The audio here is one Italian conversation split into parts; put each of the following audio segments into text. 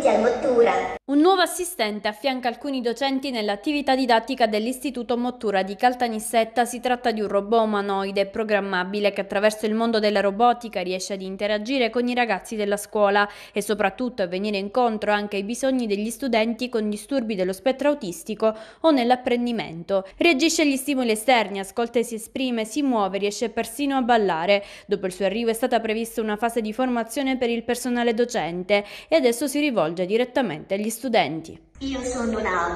contenuti a Mottura. Un nuovo assistente affianca alcuni docenti nell'attività didattica dell'Istituto Mottura di Caltanissetta. Si tratta di un robot umanoide programmabile che attraverso il mondo della robotica riesce ad interagire con i ragazzi della scuola e soprattutto a venire incontro anche ai bisogni degli studenti con disturbi dello spettro autistico o nell'apprendimento. Reagisce agli stimoli esterni, ascolta e si esprime, si muove, riesce persino a ballare. Dopo il suo arrivo è stata prevista una fase di formazione per il personale docente e adesso si rivolge rivolge direttamente agli studenti. Io sono Nao.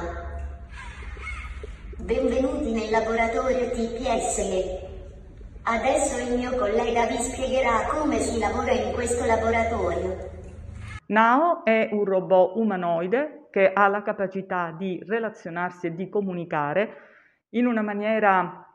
Benvenuti nel laboratorio TPS. Adesso il mio collega vi spiegherà come si lavora in questo laboratorio. Nao è un robot umanoide che ha la capacità di relazionarsi e di comunicare in una maniera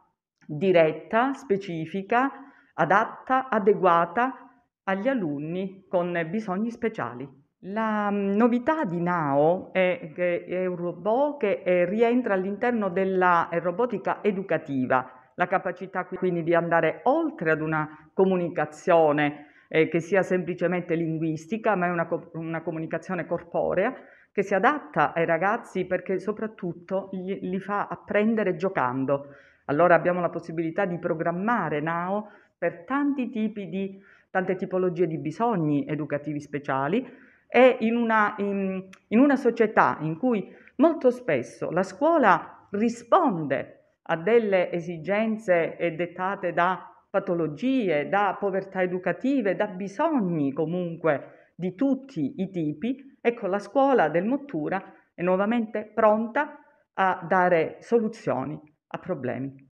diretta, specifica, adatta, adeguata agli alunni con bisogni speciali. La mm, novità di Nao è che è un robot che eh, rientra all'interno della eh, robotica educativa, la capacità quindi di andare oltre ad una comunicazione eh, che sia semplicemente linguistica, ma è una, una, comunicazione corporea che si adatta ai ragazzi perché soprattutto gli, li fa apprendere giocando. Allora abbiamo la possibilità di programmare Nao per tanti tipi di, tante tipologie di bisogni educativi speciali è in una, in, in una società in cui molto spesso la scuola risponde a delle esigenze dettate da patologie, da povertà educative, da bisogni comunque di tutti i tipi, ecco la scuola del Mottura è nuovamente pronta a dare soluzioni a problemi.